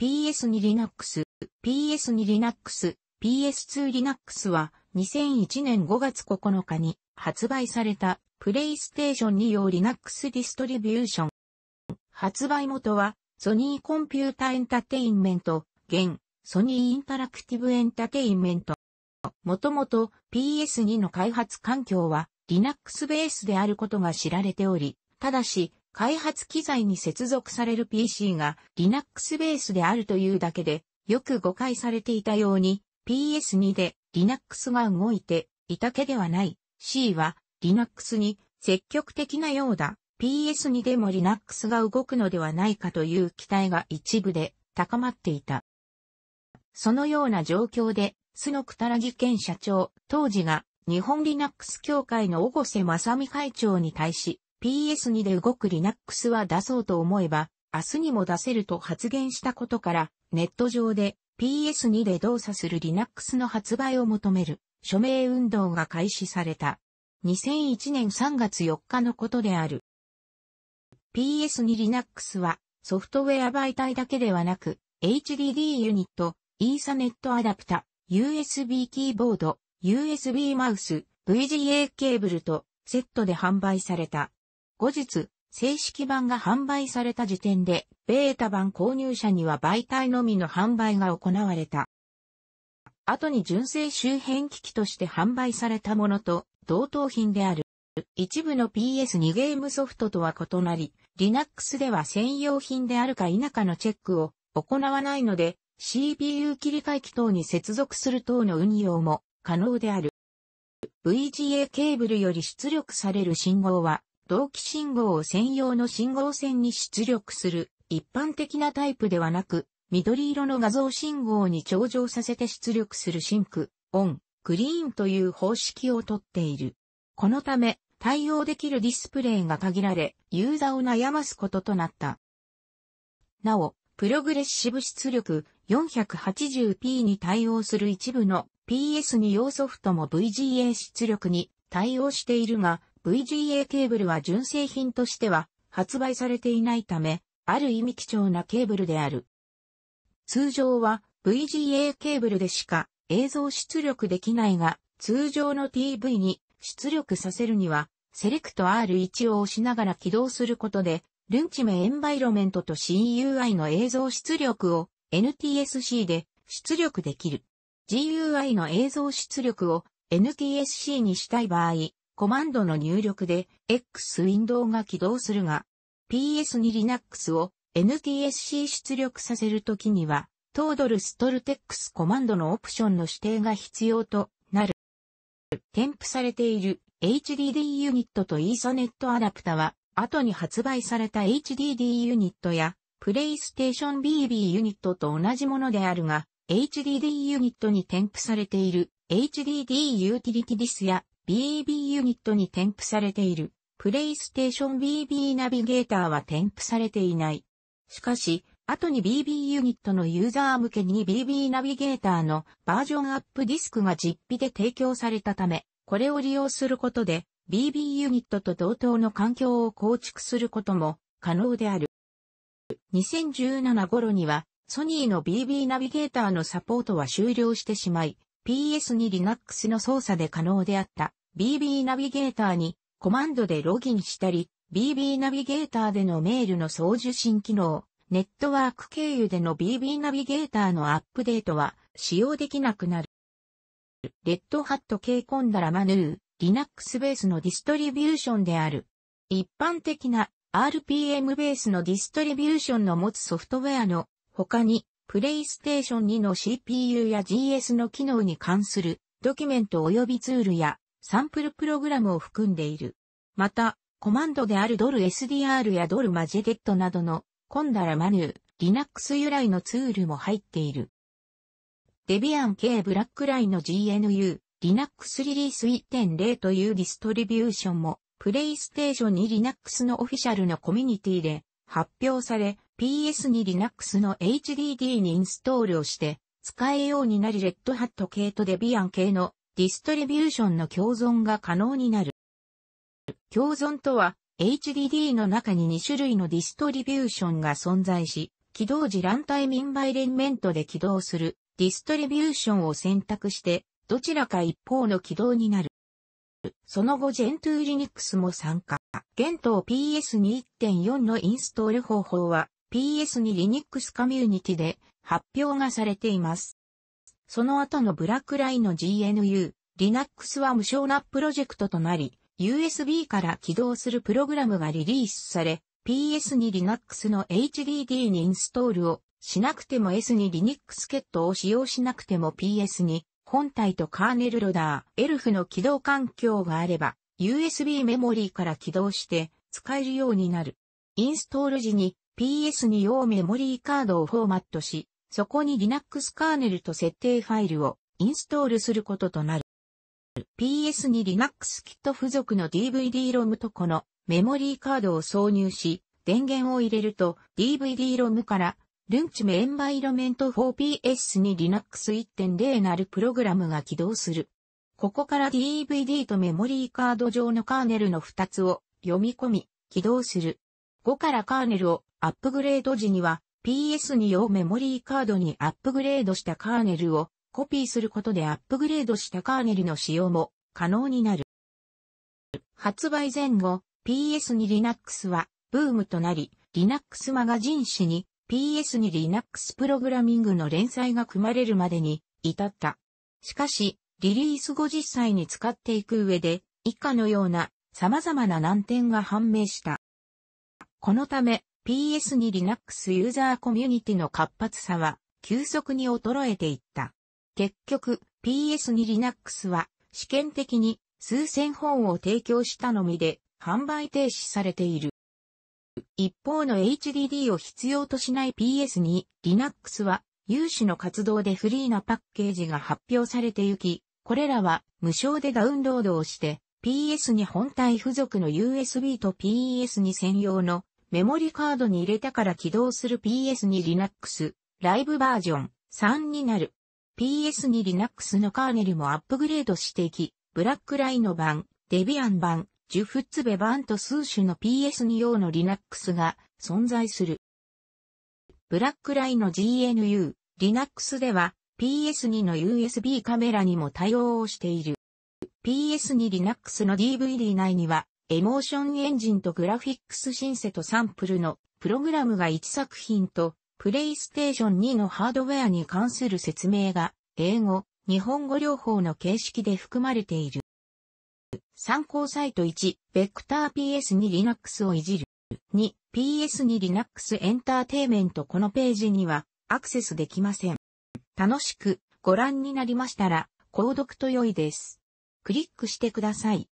PS2 Linux、PS2 Linux、PS2 Linux は2001年5月9日に発売されたプレイステーション2用 Linux ディストリビューション。発売元はソニーコンピュータエンタテインメント、現ソニーインタラクティブエンタテインメント。もともと PS2 の開発環境は Linux ベースであることが知られており、ただし開発機材に接続される PC が Linux ベースであるというだけで、よく誤解されていたように、PS2 で Linux が動いていたけではない。C は Linux に積極的なようだ。PS2 でも Linux が動くのではないかという期待が一部で高まっていた。そのような状況で、スノクたらぎ県社長、当時が日本 Linux 協会の小瀬正美会長に対し、PS2 で動く Linux は出そうと思えば、明日にも出せると発言したことから、ネット上で PS2 で動作する Linux の発売を求める署名運動が開始された。2001年3月4日のことである。PS2 Linux はソフトウェア媒体だけではなく HDD ユニット、イーサネットアダプタ、USB キーボード、USB マウス、VGA ケーブルとセットで販売された。後日、正式版が販売された時点で、ベータ版購入者には媒体のみの販売が行われた。後に純正周辺機器として販売されたものと同等品である。一部の PS2 ゲームソフトとは異なり、Linux では専用品であるか否かのチェックを行わないので、CPU 切り替え機等に接続する等の運用も可能である。VGA ケーブルより出力される信号は同期信号を専用の信号線に出力する一般的なタイプではなく、緑色の画像信号に頂上させて出力するシンク、オン、クリーンという方式をとっている。このため、対応できるディスプレイが限られ、ユーザーを悩ますこととなった。なお、プログレッシブ出力 480p に対応する一部の PS2 用ソフトも VGA 出力に対応しているが、VGA ケーブルは純正品としては発売されていないため、ある意味貴重なケーブルである。通常は VGA ケーブルでしか映像出力できないが、通常の TV に出力させるには、セレクト R1 を押しながら起動することで、ルンチメエンバイロメントと CUI の映像出力を NTSC で出力できる。GUI の映像出力を NTSC にしたい場合、コマンドの入力で X ウィンドウが起動するが、PS に Linux を NTSC 出力させるときには、トードルストルテックスコマンドのオプションの指定が必要となる。添付されている HDD ユニットとイーサネットアダプタは、後に発売された HDD ユニットや、プレイステーション BB ユニットと同じものであるが、HDD ユニットに添付されている HDD ユーティリティディスや BB ユニットに添付されている。プレイステーション BB ナビゲーターは添付されていない。しかし、後に BB ユニットのユーザー向けに BB ナビゲーターのバージョンアップディスクが実費で提供されたため、これを利用することで BB ユニットと同等の環境を構築することも可能である。2017頃にはソニーの BB ナビゲーターのサポートは終了してしまい、PS に Linux の操作で可能であった BB ナビゲーターにコマンドでロギンしたり、BB ナビゲーターでのメールの送受信機能、ネットワーク経由での BB ナビゲーターのアップデートは使用できなくなる。レッドハット系コンダラマヌー、Linux ベースのディストリビューションである。一般的な RPM ベースのディストリビューションの持つソフトウェアの他にプレイステーション2の CPU や GS の機能に関するドキュメント及びツールやサンプルプログラムを含んでいる。また、コマンドであるドル SDR やドルマジェデットなどのコンダラマヌー、Linux 由来のツールも入っている。デビアン系ブラックライの GNU、Linux リリース1.0というディストリビューションも、プレイステーションに Linux のオフィシャルのコミュニティで発表され、PS に Linux の HDD にインストールをして、使えようになりレッドハット系とデビアン系のディストリビューションの共存が可能になる。共存とは、HDD の中に2種類のディストリビューションが存在し、起動時ランタイムインバイレンメントで起動するディストリビューションを選択して、どちらか一方の起動になる。その後 Gentoo Linux も参加。現当 PS2.4 のインストール方法は PS2 Linux コミュニティで発表がされています。その後のブラックラインの GNU、Linux は無償なプロジェクトとなり、USB から起動するプログラムがリリースされ、PS2 Linux の HDD にインストールをしなくても S2 Linux ケットを使用しなくても PS2 本体とカーネルロダー、エルフの起動環境があれば、USB メモリーから起動して使えるようになる。インストール時に PS に用メモリーカードをフォーマットし、そこに Linux カーネルと設定ファイルをインストールすることとなる。PS に Linux キット付属の DVD-ROM とこのメモリーカードを挿入し、電源を入れると DVD-ROM からルンチムエンバイロメント 4PS に Linux 1.0なるプログラムが起動する。ここから DVD とメモリーカード上のカーネルの2つを読み込み、起動する。5からカーネルをアップグレード時には PS2 用メモリーカードにアップグレードしたカーネルをコピーすることでアップグレードしたカーネルの使用も可能になる。発売前後、PS2 Linux はブームとなり、Linux マガジン誌に PS2 Linux プログラミングの連載が組まれるまでに至った。しかし、リリース後実際に使っていく上で、以下のような様々な難点が判明した。このため PS に Linux ユーザーコミュニティの活発さは急速に衰えていった。結局 PS に Linux は試験的に数千本を提供したのみで販売停止されている。一方の HDD を必要としない PS に Linux は有志の活動でフリーなパッケージが発表されてゆき、これらは無償でダウンロードをして PS に本体付属の USB と PS に専用のメモリカードに入れたから起動する PS2 Linux ライブバージョン3になる。PS2 Linux のカーネルもアップグレードしていき、ブラックライノ版、デビアン版、ジュフッツベ版と数種の PS2 用の Linux が存在する。ブラックライノ GNU、Linux では PS2 の USB カメラにも対応をしている。PS2 Linux の DVD 内にはエモーションエンジンとグラフィックスシンセとサンプルのプログラムが1作品と、プレイステーション2のハードウェアに関する説明が、英語、日本語両方の形式で含まれている。参考サイト1、ベクター PS に Linux をいじる。2、PS に Linux エンターテイメントこのページにはアクセスできません。楽しくご覧になりましたら、購読と良いです。クリックしてください。